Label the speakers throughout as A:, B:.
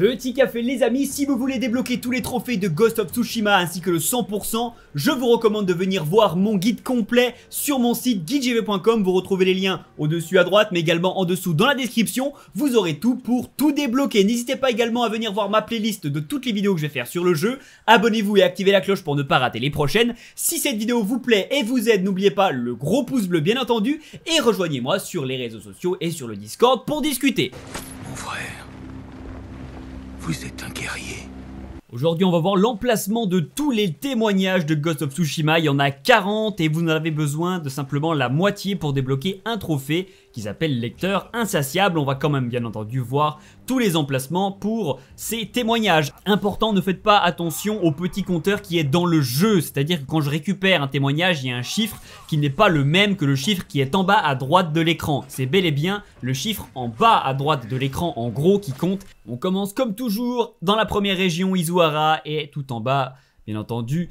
A: Petit café les amis, si vous voulez débloquer tous les trophées de Ghost of Tsushima ainsi que le 100%, je vous recommande de venir voir mon guide complet sur mon site guidegv.com, vous retrouvez les liens au-dessus à droite mais également en dessous dans la description, vous aurez tout pour tout débloquer. N'hésitez pas également à venir voir ma playlist de toutes les vidéos que je vais faire sur le jeu, abonnez-vous et activez la cloche pour ne pas rater les prochaines. Si cette vidéo vous plaît et vous aide, n'oubliez pas le gros pouce bleu bien entendu et rejoignez-moi sur les réseaux sociaux et sur le Discord pour discuter. Mon vous êtes un guerrier. Aujourd'hui, on va voir l'emplacement de tous les témoignages de Ghost of Tsushima. Il y en a 40 et vous en avez besoin de simplement la moitié pour débloquer un trophée qu'ils appellent lecteur insatiable On va quand même bien entendu voir tous les emplacements pour ces témoignages. Important, ne faites pas attention au petit compteur qui est dans le jeu, c'est-à-dire que quand je récupère un témoignage, il y a un chiffre qui n'est pas le même que le chiffre qui est en bas à droite de l'écran. C'est bel et bien le chiffre en bas à droite de l'écran en gros qui compte. On commence comme toujours dans la première région Izuara, et tout en bas, bien entendu,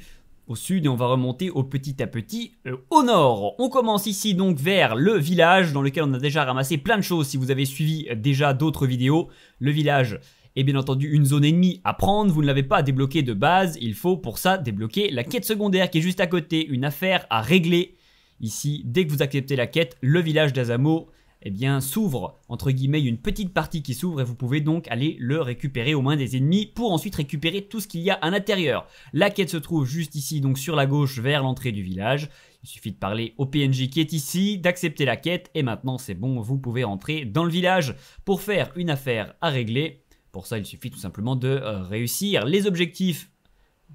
A: au sud et on va remonter au petit à petit euh, au nord. On commence ici donc vers le village dans lequel on a déjà ramassé plein de choses si vous avez suivi euh, déjà d'autres vidéos. Le village est bien entendu une zone ennemie à prendre, vous ne l'avez pas débloqué de base, il faut pour ça débloquer la quête secondaire qui est juste à côté, une affaire à régler. Ici, dès que vous acceptez la quête, le village d'Azamo eh bien, s'ouvre, entre guillemets, une petite partie qui s'ouvre et vous pouvez donc aller le récupérer aux mains des ennemis pour ensuite récupérer tout ce qu'il y a à l'intérieur. La quête se trouve juste ici, donc sur la gauche, vers l'entrée du village. Il suffit de parler au PNJ qui est ici, d'accepter la quête et maintenant c'est bon, vous pouvez rentrer dans le village pour faire une affaire à régler. Pour ça, il suffit tout simplement de euh, réussir les objectifs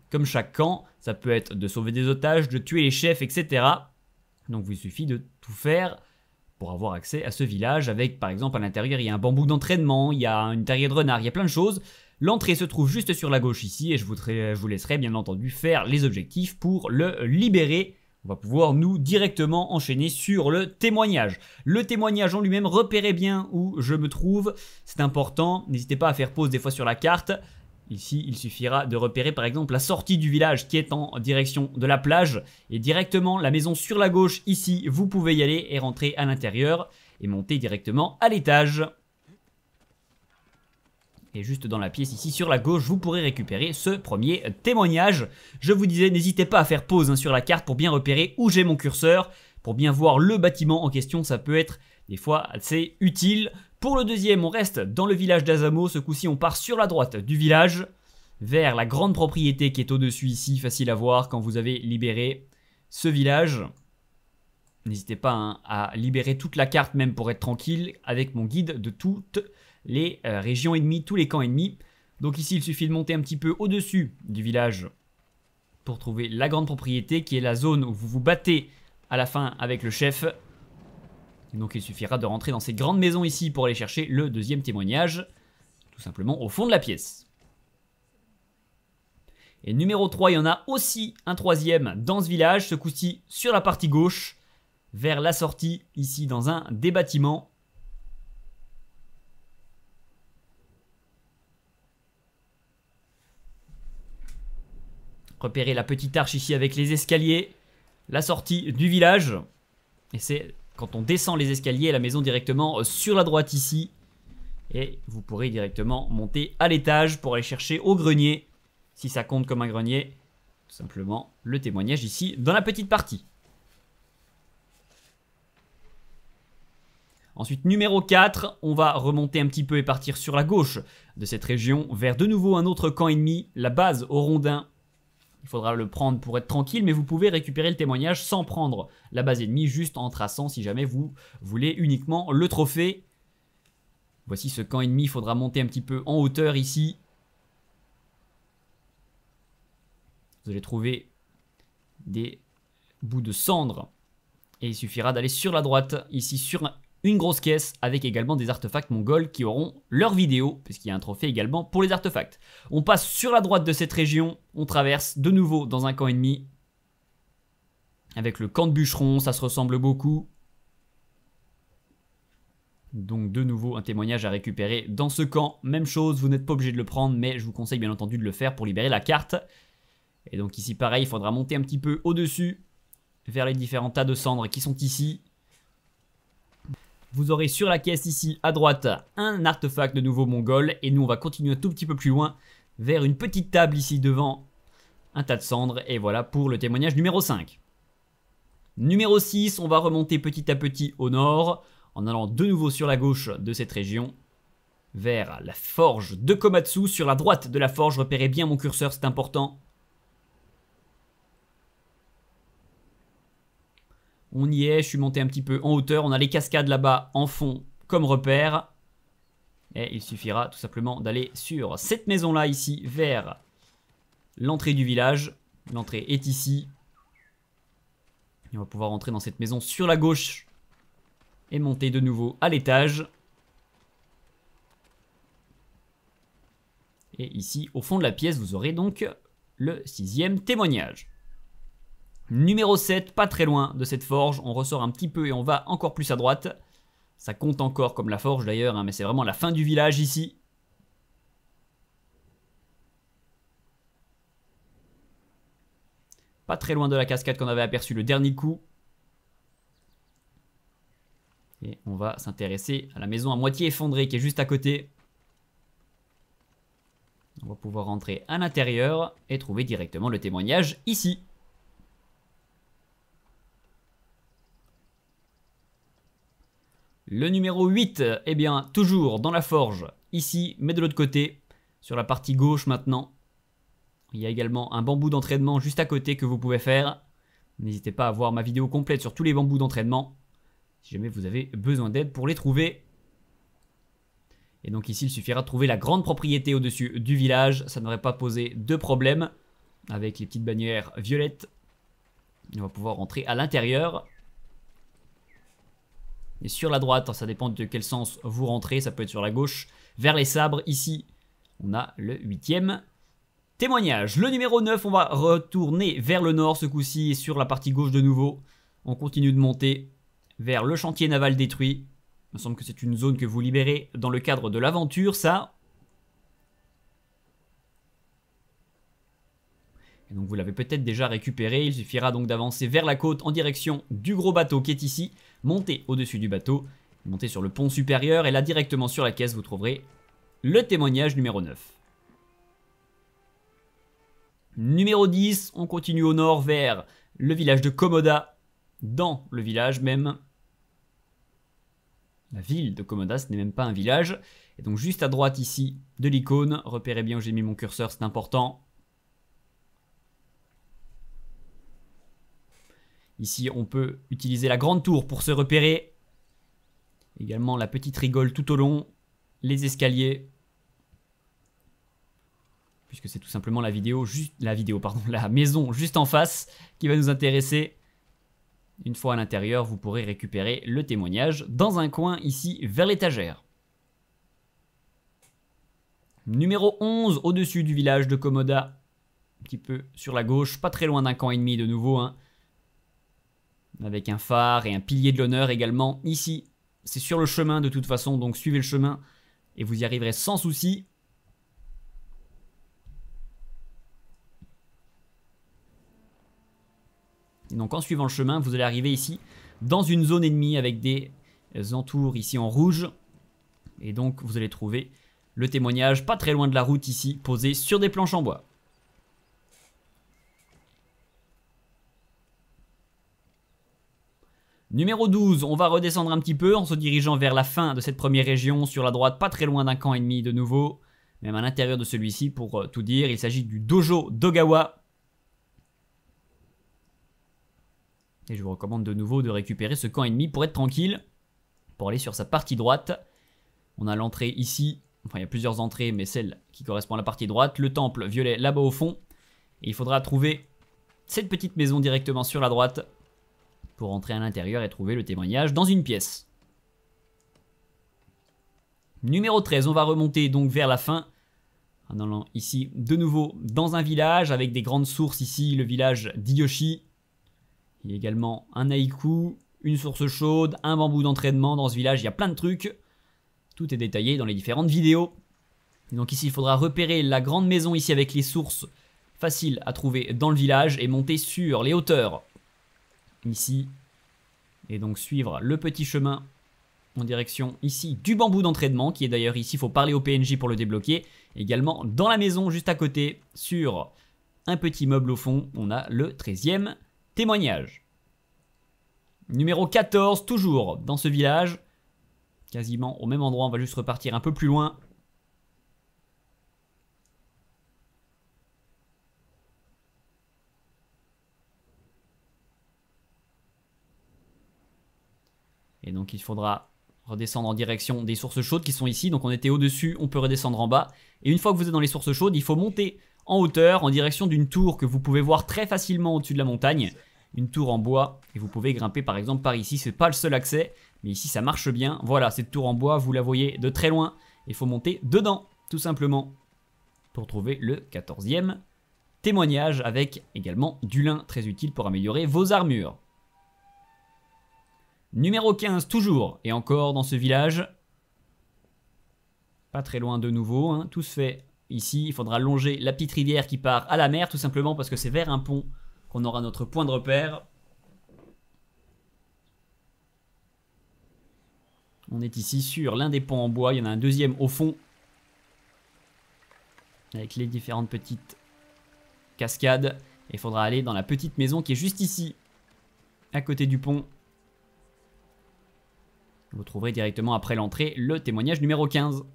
A: comme chaque camp. Ça peut être de sauver des otages, de tuer les chefs, etc. Donc il suffit de tout faire avoir accès à ce village avec par exemple à l'intérieur il y a un bambou d'entraînement, il y a une terrier de renard, il y a plein de choses. L'entrée se trouve juste sur la gauche ici et je voudrais je vous laisserai bien entendu faire les objectifs pour le libérer on va pouvoir nous directement enchaîner sur le témoignage. Le témoignage en lui-même, repérez bien où je me trouve, c'est important. N'hésitez pas à faire pause des fois sur la carte. Ici, il suffira de repérer par exemple la sortie du village qui est en direction de la plage et directement la maison sur la gauche ici, vous pouvez y aller et rentrer à l'intérieur et monter directement à l'étage. Et juste dans la pièce ici sur la gauche, vous pourrez récupérer ce premier témoignage. Je vous disais, n'hésitez pas à faire pause hein, sur la carte pour bien repérer où j'ai mon curseur, pour bien voir le bâtiment en question, ça peut être des fois assez utile. Pour le deuxième, on reste dans le village d'Azamo. Ce coup-ci, on part sur la droite du village, vers la grande propriété qui est au-dessus ici, facile à voir quand vous avez libéré ce village. N'hésitez pas hein, à libérer toute la carte même pour être tranquille avec mon guide de toutes les euh, régions ennemies, tous les camps ennemis. Donc ici, il suffit de monter un petit peu au-dessus du village pour trouver la grande propriété qui est la zone où vous vous battez à la fin avec le chef donc il suffira de rentrer dans ces grandes maisons ici pour aller chercher le deuxième témoignage, tout simplement au fond de la pièce. Et numéro 3, il y en a aussi un troisième dans ce village, ce coup-ci sur la partie gauche, vers la sortie, ici dans un des bâtiments. Repérez la petite arche ici avec les escaliers, la sortie du village. Et c'est quand on descend les escaliers la maison directement euh, sur la droite ici. Et vous pourrez directement monter à l'étage pour aller chercher au grenier, si ça compte comme un grenier, tout simplement le témoignage ici dans la petite partie. Ensuite, numéro 4, on va remonter un petit peu et partir sur la gauche de cette région vers de nouveau un autre camp ennemi, la base au rondin il faudra le prendre pour être tranquille, mais vous pouvez récupérer le témoignage sans prendre la base ennemie, juste en traçant si jamais vous voulez uniquement le trophée. Voici ce camp ennemi, il faudra monter un petit peu en hauteur ici. Vous allez trouver des bouts de cendres. Et il suffira d'aller sur la droite, ici sur une grosse caisse avec également des artefacts mongols qui auront leur vidéo, puisqu'il y a un trophée également pour les artefacts. On passe sur la droite de cette région, on traverse de nouveau dans un camp ennemi, avec le camp de bûcheron ça se ressemble beaucoup. Donc de nouveau un témoignage à récupérer dans ce camp. Même chose, vous n'êtes pas obligé de le prendre, mais je vous conseille bien entendu de le faire pour libérer la carte. Et donc ici pareil, il faudra monter un petit peu au-dessus, vers les différents tas de cendres qui sont ici. Vous aurez sur la caisse ici à droite un artefact de nouveau mongol et nous on va continuer un tout petit peu plus loin vers une petite table ici devant, un tas de cendres et voilà pour le témoignage numéro 5. Numéro 6, on va remonter petit à petit au nord en allant de nouveau sur la gauche de cette région vers la forge de Komatsu. Sur la droite de la forge, repérez bien mon curseur, c'est important. On y est, je suis monté un petit peu en hauteur. On a les cascades là-bas en fond comme repère. Et il suffira tout simplement d'aller sur cette maison-là ici vers l'entrée du village. L'entrée est ici. Et on va pouvoir entrer dans cette maison sur la gauche et monter de nouveau à l'étage. Et ici, au fond de la pièce, vous aurez donc le sixième témoignage. Numéro 7, pas très loin de cette forge. On ressort un petit peu et on va encore plus à droite. Ça compte encore comme la forge d'ailleurs, hein, mais c'est vraiment la fin du village ici. Pas très loin de la cascade qu'on avait aperçue le dernier coup. Et on va s'intéresser à la maison à moitié effondrée qui est juste à côté. On va pouvoir rentrer à l'intérieur et trouver directement le témoignage ici. Le numéro 8, eh bien, toujours dans la forge, ici, mais de l'autre côté, sur la partie gauche maintenant. Il y a également un bambou d'entraînement juste à côté que vous pouvez faire. N'hésitez pas à voir ma vidéo complète sur tous les bambous d'entraînement, si jamais vous avez besoin d'aide pour les trouver. Et donc ici, il suffira de trouver la grande propriété au-dessus du village. Ça n'aurait pas posé de problème avec les petites bannières violettes. On va pouvoir rentrer à l'intérieur et sur la droite, ça dépend de quel sens vous rentrez, ça peut être sur la gauche, vers les sabres, ici, on a le huitième témoignage. Le numéro 9, on va retourner vers le nord ce coup-ci, et sur la partie gauche de nouveau, on continue de monter vers le chantier naval détruit. Il me semble que c'est une zone que vous libérez dans le cadre de l'aventure, ça, Et donc vous l'avez peut-être déjà récupéré, il suffira donc d'avancer vers la côte en direction du gros bateau qui est ici, Montez au-dessus du bateau, monter sur le pont supérieur et là directement sur la caisse vous trouverez le témoignage numéro 9. Numéro 10, on continue au nord vers le village de Komoda, dans le village même. La ville de Komoda, ce n'est même pas un village. Et donc juste à droite ici de l'icône, repérez bien où j'ai mis mon curseur, c'est important. Ici, on peut utiliser la grande tour pour se repérer. Également la petite rigole tout au long, les escaliers. Puisque c'est tout simplement la vidéo, juste la vidéo, pardon, la maison juste en face qui va nous intéresser. Une fois à l'intérieur, vous pourrez récupérer le témoignage dans un coin ici vers l'étagère. Numéro 11, au-dessus du village de Komoda, un petit peu sur la gauche, pas très loin d'un camp ennemi de nouveau. Hein avec un phare et un pilier de l'honneur également ici. C'est sur le chemin de toute façon, donc suivez le chemin et vous y arriverez sans souci. Et donc en suivant le chemin, vous allez arriver ici dans une zone ennemie avec des entours ici en rouge. Et donc vous allez trouver le témoignage pas très loin de la route ici, posé sur des planches en bois. Numéro 12, on va redescendre un petit peu en se dirigeant vers la fin de cette première région, sur la droite, pas très loin d'un camp ennemi de nouveau, même à l'intérieur de celui-ci pour euh, tout dire, il s'agit du dojo Dogawa. Et je vous recommande de nouveau de récupérer ce camp ennemi pour être tranquille, pour aller sur sa partie droite. On a l'entrée ici, enfin il y a plusieurs entrées, mais celle qui correspond à la partie droite, le temple violet là-bas au fond. Et il faudra trouver cette petite maison directement sur la droite pour entrer à l'intérieur et trouver le témoignage dans une pièce. Numéro 13, on va remonter donc vers la fin en ah allant ici de nouveau dans un village avec des grandes sources ici, le village d'Iyoshi. Il y a également un haïku, une source chaude, un bambou d'entraînement dans ce village, il y a plein de trucs. Tout est détaillé dans les différentes vidéos. donc ici, il faudra repérer la grande maison ici avec les sources faciles à trouver dans le village et monter sur les hauteurs ici, et donc suivre le petit chemin en direction ici du bambou d'entraînement, qui est d'ailleurs ici, il faut parler au PNJ pour le débloquer. Également dans la maison juste à côté, sur un petit meuble au fond, on a le 13e témoignage. Numéro 14, toujours dans ce village, quasiment au même endroit, on va juste repartir un peu plus loin. Et donc il faudra redescendre en direction des sources chaudes qui sont ici. Donc on était au-dessus, on peut redescendre en bas. Et une fois que vous êtes dans les sources chaudes, il faut monter en hauteur en direction d'une tour que vous pouvez voir très facilement au-dessus de la montagne. Une tour en bois et vous pouvez grimper par exemple par ici. C'est pas le seul accès, mais ici ça marche bien. Voilà, cette tour en bois, vous la voyez de très loin. Il faut monter dedans, tout simplement, pour trouver le 14e témoignage avec également du lin très utile pour améliorer vos armures. Numéro 15, toujours. Et encore dans ce village. Pas très loin de nouveau. Hein. Tout se fait ici. Il faudra longer la petite rivière qui part à la mer, tout simplement parce que c'est vers un pont qu'on aura notre point de repère. On est ici sur l'un des ponts en bois. Il y en a un deuxième au fond. Avec les différentes petites cascades. il faudra aller dans la petite maison qui est juste ici. À côté du pont. Vous trouverez directement après l'entrée le témoignage numéro 15.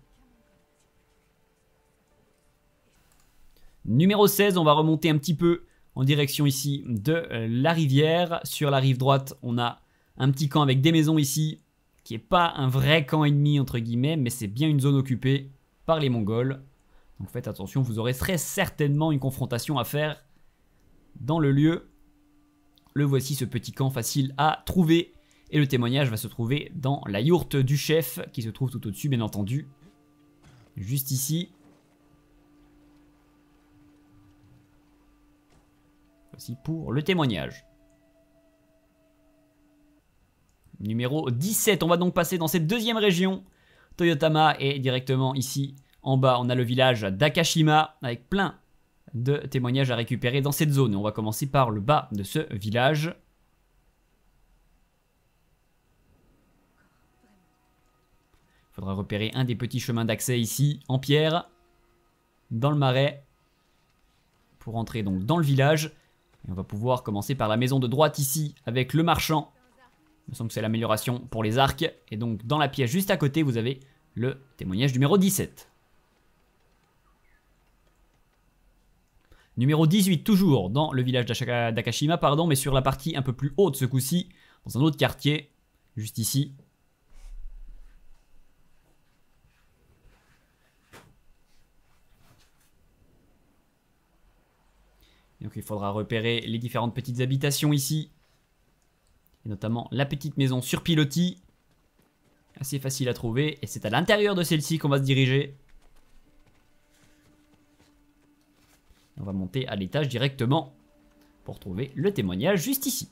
A: Numéro 16, on va remonter un petit peu en direction ici de euh, la rivière. Sur la rive droite, on a un petit camp avec des maisons ici, qui n'est pas un vrai camp ennemi entre guillemets, mais c'est bien une zone occupée par les Mongols. Donc faites attention, vous aurez très certainement une confrontation à faire dans le lieu. Le voici ce petit camp facile à trouver. Et le témoignage va se trouver dans la yourte du chef, qui se trouve tout au-dessus, bien entendu. Juste ici. Voici pour le témoignage. Numéro 17, on va donc passer dans cette deuxième région. Toyotama est directement ici. En bas, on a le village d'Akashima, avec plein de témoignages à récupérer dans cette zone. On va commencer par le bas de ce village. Faudra repérer un des petits chemins d'accès ici, en pierre, dans le marais, pour entrer donc dans le village. Et on va pouvoir commencer par la maison de droite ici, avec le marchand. Il me semble que c'est l'amélioration pour les arcs. Et donc dans la pièce juste à côté, vous avez le témoignage numéro 17. Numéro 18, toujours dans le village d'Akashima, pardon, mais sur la partie un peu plus haute ce coup-ci, dans un autre quartier, juste ici, donc il faudra repérer les différentes petites habitations ici. Et notamment la petite maison sur pilotis. Assez facile à trouver. Et c'est à l'intérieur de celle-ci qu'on va se diriger. on va monter à l'étage directement pour trouver le témoignage juste ici.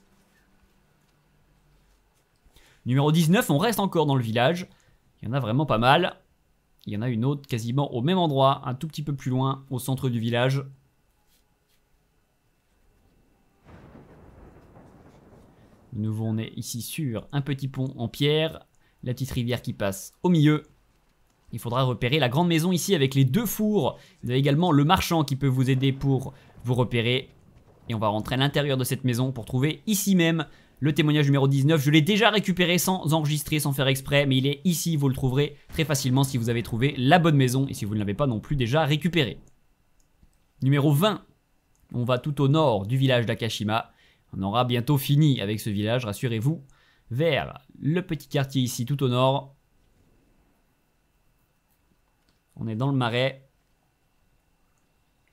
A: Numéro 19, on reste encore dans le village. Il y en a vraiment pas mal. Il y en a une autre quasiment au même endroit, un tout petit peu plus loin, au centre du village. nouveau, on est ici sur un petit pont en pierre, la petite rivière qui passe au milieu. Il faudra repérer la grande maison ici avec les deux fours. Vous avez également le marchand qui peut vous aider pour vous repérer. Et on va rentrer à l'intérieur de cette maison pour trouver ici même le témoignage numéro 19. Je l'ai déjà récupéré sans enregistrer, sans faire exprès, mais il est ici, vous le trouverez très facilement si vous avez trouvé la bonne maison et si vous ne l'avez pas non plus déjà récupéré. Numéro 20, on va tout au nord du village d'Akashima on aura bientôt fini avec ce village, rassurez-vous. Vers le petit quartier ici, tout au nord. On est dans le marais.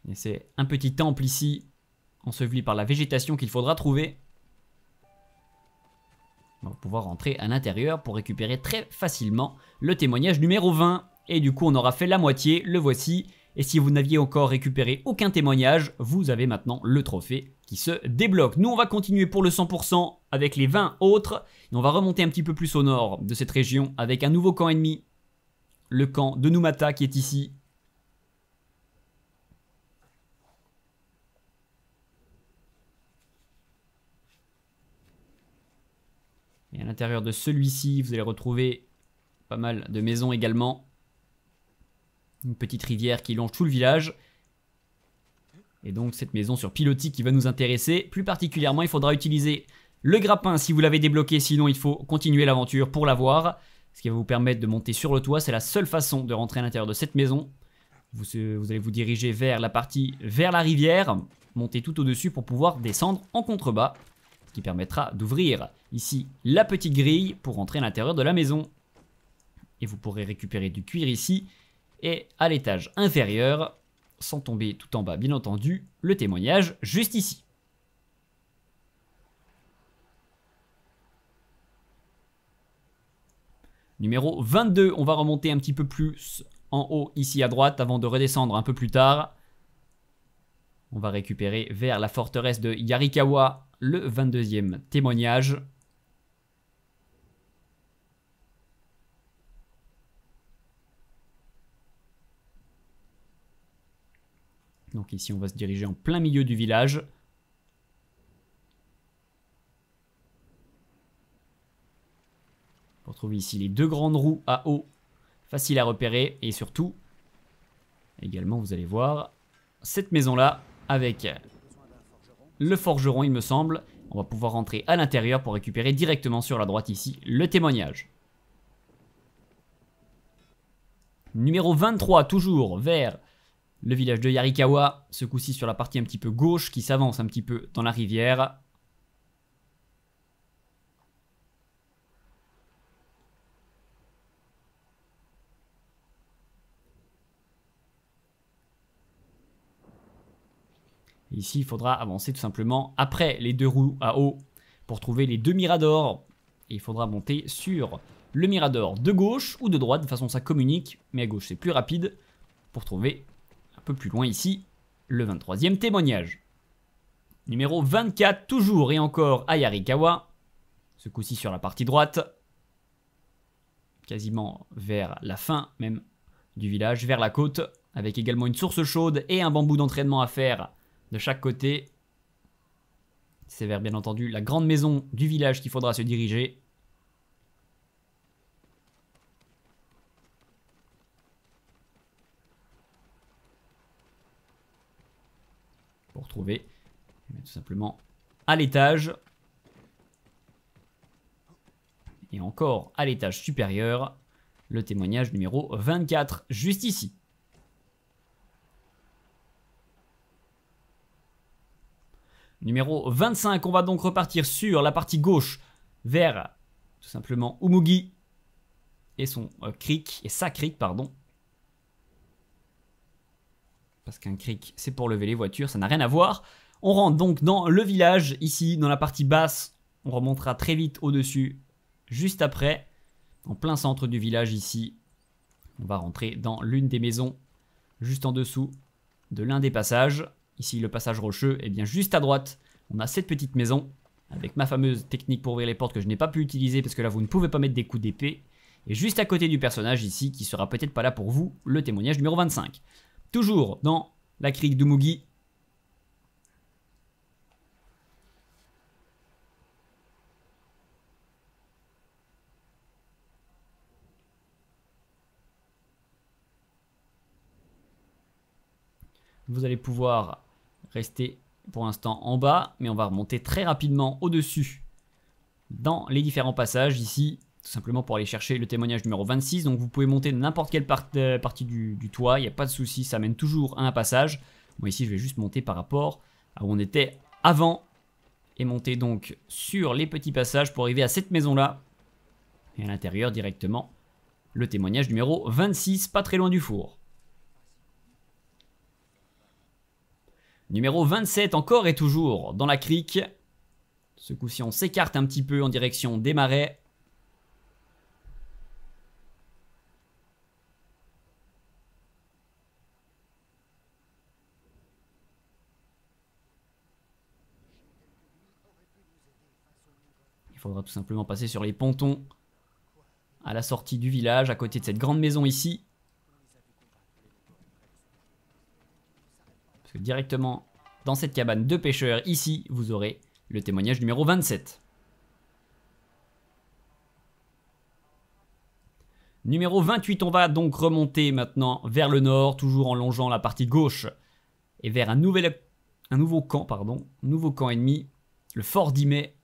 A: Et c'est un petit temple ici, enseveli par la végétation qu'il faudra trouver. On va pouvoir rentrer à l'intérieur pour récupérer très facilement le témoignage numéro 20. Et du coup, on aura fait la moitié, le voici. Et si vous n'aviez encore récupéré aucun témoignage, vous avez maintenant le trophée qui se débloque. Nous, on va continuer pour le 100% avec les 20 autres. on va remonter un petit peu plus au nord de cette région avec un nouveau camp ennemi. Le camp de Numata qui est ici. Et à l'intérieur de celui-ci, vous allez retrouver pas mal de maisons également. Une petite rivière qui longe tout le village. Et donc cette maison sur pilotis qui va nous intéresser. Plus particulièrement, il faudra utiliser le grappin si vous l'avez débloqué, sinon il faut continuer l'aventure pour l'avoir. Ce qui va vous permettre de monter sur le toit, c'est la seule façon de rentrer à l'intérieur de cette maison. Vous, vous, allez vous diriger vers la partie vers la rivière, monter tout au-dessus pour pouvoir descendre en contrebas, ce qui permettra d'ouvrir ici la petite grille pour rentrer à l'intérieur de la maison. Et vous pourrez récupérer du cuir ici. Et à l'étage inférieur, sans tomber tout en bas, bien entendu, le témoignage juste ici. Numéro 22, on va remonter un petit peu plus en haut ici à droite avant de redescendre un peu plus tard. On va récupérer vers la forteresse de Yarikawa le 22e témoignage. Donc ici, on va se diriger en plein milieu du village. On retrouve ici les deux grandes roues à eau, Facile à repérer. Et surtout, également, vous allez voir cette maison-là avec le forgeron, il me semble. On va pouvoir rentrer à l'intérieur pour récupérer directement sur la droite ici le témoignage. Numéro 23, toujours vers le village de Yarikawa, ce coup-ci sur la partie un petit peu gauche, qui s'avance un petit peu dans la rivière. Ici, il faudra avancer tout simplement après les deux roues à eau pour trouver les deux miradors. Et il faudra monter sur le mirador de gauche ou de droite, de façon ça communique, mais à gauche c'est plus rapide pour trouver peu plus loin ici, le 23e témoignage. Numéro 24, toujours et encore Ayarikawa, ce coup-ci sur la partie droite, quasiment vers la fin même du village, vers la côte, avec également une source chaude et un bambou d'entraînement à faire de chaque côté. C'est vers bien entendu la grande maison du village qu'il faudra se diriger. pour retrouver. Tout simplement à l'étage. Et encore à l'étage supérieur, le témoignage numéro 24, juste ici. Numéro 25, on va donc repartir sur la partie gauche vers tout simplement Umugi et son euh, cric, et sa cric, pardon, parce qu'un cric, c'est pour lever les voitures, ça n'a rien à voir. On rentre donc dans le village, ici, dans la partie basse. On remontera très vite au-dessus, juste après. En plein centre du village, ici. On va rentrer dans l'une des maisons, juste en dessous de l'un des passages. Ici, le passage rocheux, et bien juste à droite, on a cette petite maison. Avec ma fameuse technique pour ouvrir les portes que je n'ai pas pu utiliser parce que là, vous ne pouvez pas mettre des coups d'épée. Et juste à côté du personnage ici, qui sera peut-être pas là pour vous, le témoignage numéro 25. Toujours dans la crique de Vous allez pouvoir rester pour l'instant en bas, mais on va remonter très rapidement au-dessus dans les différents passages ici tout simplement pour aller chercher le témoignage numéro 26. Donc vous pouvez monter n'importe quelle euh, partie du, toit, il n'y a pas de souci, ça mène toujours à un passage. Moi ici je vais juste monter par rapport à où on était avant et monter donc sur les petits passages pour arriver à cette maison là. Et à l'intérieur directement le témoignage numéro 26, pas très loin du four. Numéro 27 encore et toujours dans la crique. Ce coup-ci on s'écarte un petit peu en direction des marais faudra tout simplement passer sur les pontons à la sortie du village, à côté de cette grande maison ici. Parce que directement dans cette cabane de pêcheurs ici, vous aurez le témoignage numéro 27. Numéro 28, on va donc remonter maintenant vers le nord, toujours en longeant la partie gauche, et vers un, nouvel, un nouveau camp, pardon, nouveau camp ennemi, le fort d'Imet.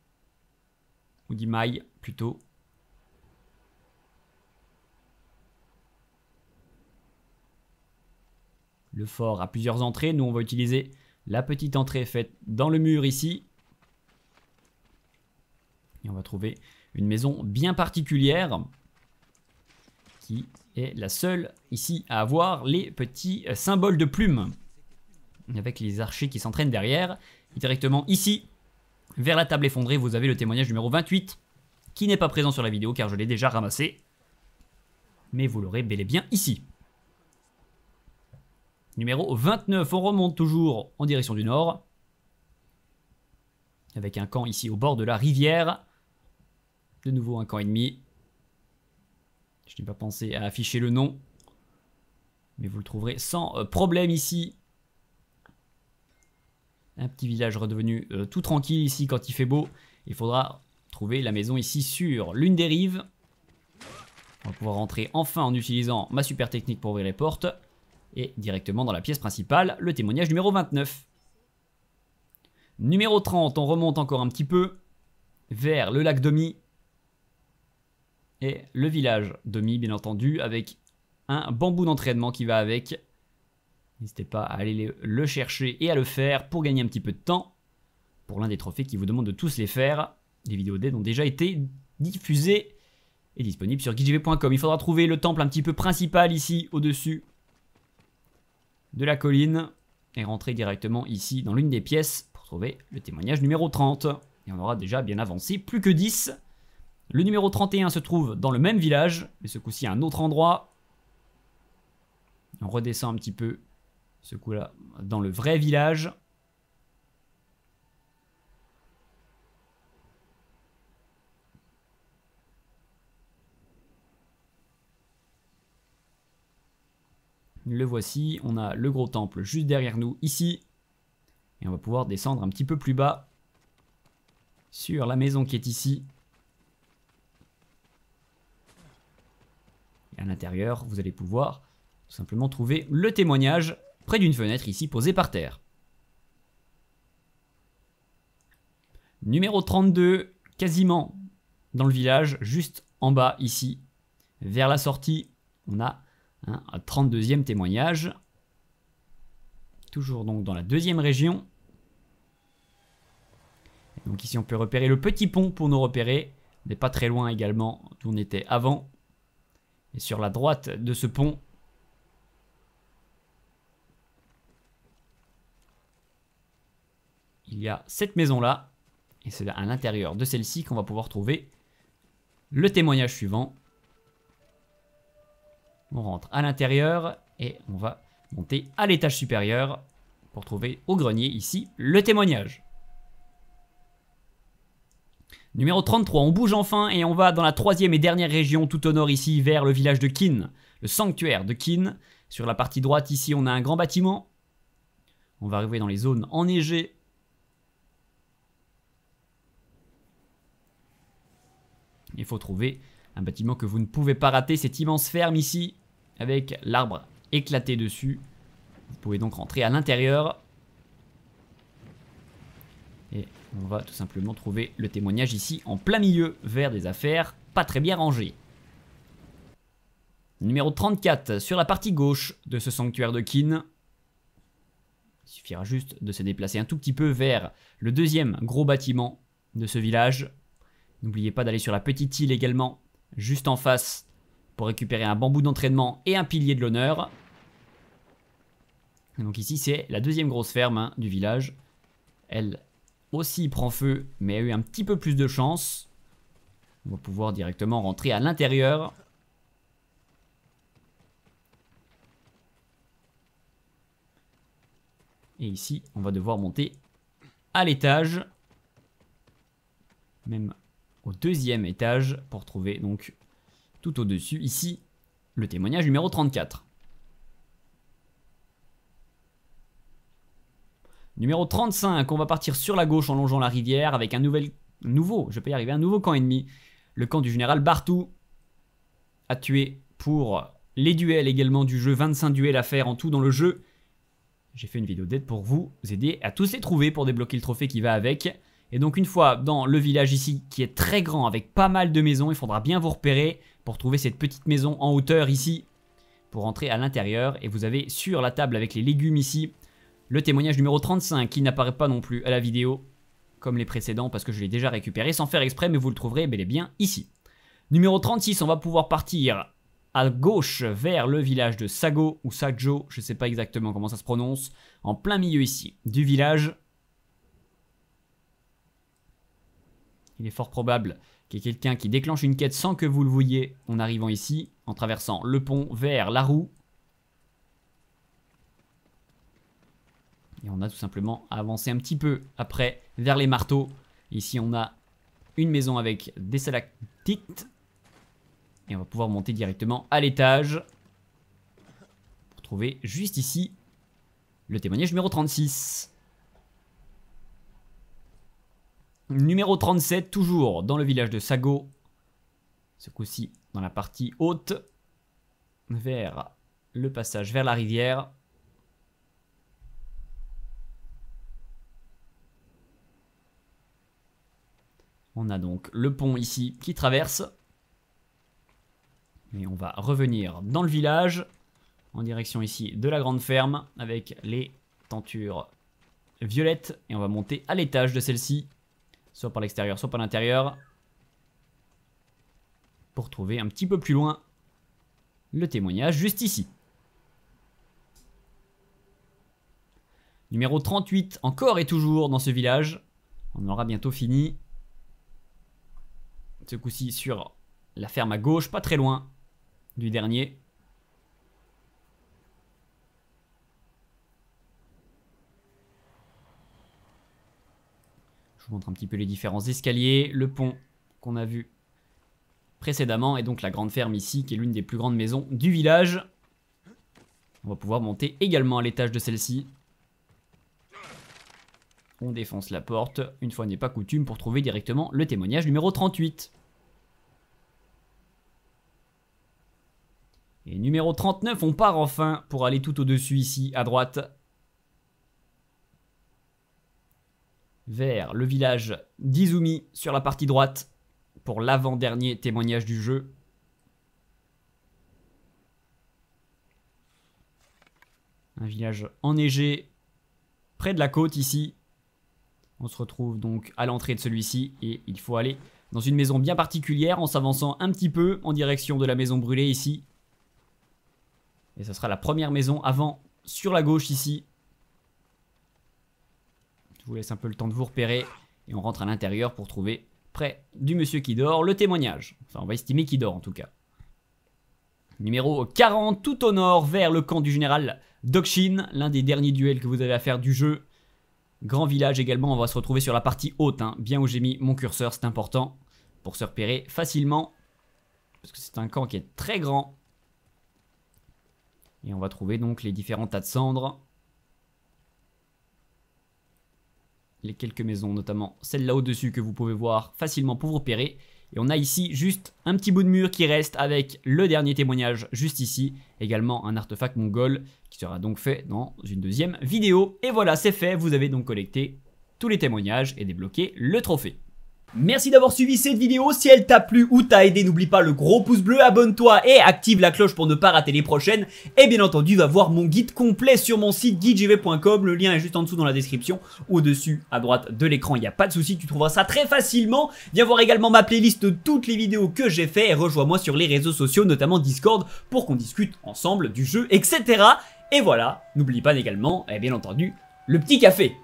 A: Ou dit plutôt. Le fort a plusieurs entrées. Nous, on va utiliser la petite entrée faite dans le mur ici. Et on va trouver une maison bien particulière qui est la seule ici à avoir les petits euh, symboles de plumes avec les archers qui s'entraînent derrière. directement ici, vers la table effondrée, vous avez le témoignage numéro 28, qui n'est pas présent sur la vidéo car je l'ai déjà ramassé. Mais vous l'aurez bel et bien ici. Numéro 29, on remonte toujours en direction du nord. Avec un camp ici au bord de la rivière. De nouveau un camp ennemi. Je n'ai pas pensé à afficher le nom. Mais vous le trouverez sans euh, problème ici. Un petit village redevenu euh, tout tranquille ici quand il fait beau. Il faudra trouver la maison ici sur l'une des rives. On va pouvoir rentrer enfin en utilisant ma super technique pour ouvrir les portes. Et directement dans la pièce principale, le témoignage numéro 29. Numéro 30, on remonte encore un petit peu vers le lac Domi. Et le village Domi, bien entendu, avec un bambou d'entraînement qui va avec N'hésitez pas à aller le chercher et à le faire pour gagner un petit peu de temps pour l'un des trophées qui vous demande de tous les faire. Les vidéos d'aide ont déjà été diffusées et disponibles sur guijv.com. Il faudra trouver le temple un petit peu principal ici au-dessus de la colline et rentrer directement ici dans l'une des pièces pour trouver le témoignage numéro 30. Et on aura déjà bien avancé, plus que 10. Le numéro 31 se trouve dans le même village, mais ce coup-ci à un autre endroit. On redescend un petit peu ce coup-là, dans le vrai village. Le voici, on a le gros temple juste derrière nous, ici. Et on va pouvoir descendre un petit peu plus bas sur la maison qui est ici. Et à l'intérieur, vous allez pouvoir tout simplement trouver le témoignage près d'une fenêtre ici posée par terre. Numéro 32, quasiment dans le village, juste en bas ici, vers la sortie, on a un 32e témoignage. Toujours donc dans la deuxième région. donc ici on peut repérer le petit pont pour nous repérer, N'est pas très loin également d'où on était avant. Et sur la droite de ce pont, il y a cette maison-là. Et c'est à l'intérieur de celle-ci qu'on va pouvoir trouver le témoignage suivant. On rentre à l'intérieur et on va monter à l'étage supérieur pour trouver au grenier ici le témoignage. Numéro 33, on bouge enfin et on va dans la troisième et dernière région tout au nord ici vers le village de Kin, le sanctuaire de Kin. Sur la partie droite ici on a un grand bâtiment. On va arriver dans les zones enneigées Il faut trouver un bâtiment que vous ne pouvez pas rater. Cette immense ferme ici, avec l'arbre éclaté dessus. Vous pouvez donc rentrer à l'intérieur. Et on va tout simplement trouver le témoignage ici, en plein milieu, vers des affaires pas très bien rangées. Numéro 34, sur la partie gauche de ce sanctuaire de Kin. Il suffira juste de se déplacer un tout petit peu vers le deuxième gros bâtiment de ce village. N'oubliez pas d'aller sur la petite île également, juste en face, pour récupérer un bambou d'entraînement et un pilier de l'honneur. Donc ici, c'est la deuxième grosse ferme hein, du village. Elle aussi prend feu, mais a eu un petit peu plus de chance. On va pouvoir directement rentrer à l'intérieur. Et ici, on va devoir monter à l'étage. Même au deuxième étage pour trouver donc tout au-dessus, ici, le témoignage numéro 34. Numéro 35, on va partir sur la gauche en longeant la rivière avec un nouvel, nouveau, je peux y arriver, un nouveau camp ennemi. Le camp du général Bartou a tué pour les duels également du jeu, 25 duels à faire en tout dans le jeu. J'ai fait une vidéo d'aide pour vous aider à tous les trouver pour débloquer le trophée qui va avec. Et donc une fois dans le village ici, qui est très grand, avec pas mal de maisons, il faudra bien vous repérer pour trouver cette petite maison en hauteur ici, pour entrer à l'intérieur. Et vous avez sur la table avec les légumes ici, le témoignage numéro 35, qui n'apparaît pas non plus à la vidéo, comme les précédents, parce que je l'ai déjà récupéré sans faire exprès, mais vous le trouverez bel et bien ici. Numéro 36, on va pouvoir partir à gauche vers le village de Sago ou Sajo. je ne sais pas exactement comment ça se prononce, en plein milieu ici du village. il est fort probable qu'il y ait quelqu'un qui déclenche une quête sans que vous le voyiez en arrivant ici, en traversant le pont vers la roue. Et on a tout simplement avancé un petit peu après vers les marteaux. Ici, on a une maison avec des salactites. Et on va pouvoir monter directement à l'étage. Pour trouver juste ici le témoignage numéro 36. Numéro 37, toujours dans le village de Sago. Ce coup-ci dans la partie haute. Vers le passage vers la rivière. On a donc le pont ici qui traverse. Et on va revenir dans le village. En direction ici de la grande ferme. Avec les tentures violettes. Et on va monter à l'étage de celle-ci. Soit par l'extérieur, soit par l'intérieur. Pour trouver un petit peu plus loin le témoignage, juste ici. Numéro 38, encore et toujours dans ce village. On aura bientôt fini. Ce coup-ci sur la ferme à gauche, pas très loin du dernier. On montre un petit peu les différents escaliers, le pont qu'on a vu précédemment, et donc la grande ferme ici, qui est l'une des plus grandes maisons du village. On va pouvoir monter également à l'étage de celle-ci. On défonce la porte, une fois n'est pas coutume, pour trouver directement le témoignage numéro 38. Et numéro 39, on part enfin pour aller tout au-dessus ici, à droite. vers le village d'Izumi sur la partie droite pour l'avant-dernier témoignage du jeu. Un village enneigé près de la côte ici. On se retrouve donc à l'entrée de celui-ci et il faut aller dans une maison bien particulière en s'avançant un petit peu en direction de la maison brûlée ici. Et ce sera la première maison avant sur la gauche ici je vous laisse un peu le temps de vous repérer. Et on rentre à l'intérieur pour trouver, près du monsieur qui dort, le témoignage. Enfin, on va estimer qu'il dort en tout cas. Numéro 40, tout au nord, vers le camp du général Dokshin, l'un des derniers duels que vous avez à faire du jeu. Grand village également, on va se retrouver sur la partie haute, hein. bien où j'ai mis mon curseur, c'est important, pour se repérer facilement, parce que c'est un camp qui est très grand. Et on va trouver donc les différents tas de cendres, les quelques maisons, notamment celle là au-dessus que vous pouvez voir facilement pour vous repérer. Et on a ici juste un petit bout de mur qui reste avec le dernier témoignage juste ici. Également un artefact mongol qui sera donc fait dans une deuxième vidéo. Et voilà, c'est fait. Vous avez donc collecté tous les témoignages et débloqué le trophée. Merci d'avoir suivi cette vidéo, si elle t'a plu ou t'a aidé, n'oublie pas le gros pouce bleu, abonne-toi et active la cloche pour ne pas rater les prochaines. Et bien entendu, va voir mon guide complet sur mon site guidegv.com, le lien est juste en dessous dans la description, au-dessus à droite de l'écran, il n'y a pas de souci, tu trouveras ça très facilement. Viens voir également ma playlist de toutes les vidéos que j'ai fait et rejoins-moi sur les réseaux sociaux, notamment Discord, pour qu'on discute ensemble du jeu, etc. Et voilà, n'oublie pas également, et bien entendu, le petit café.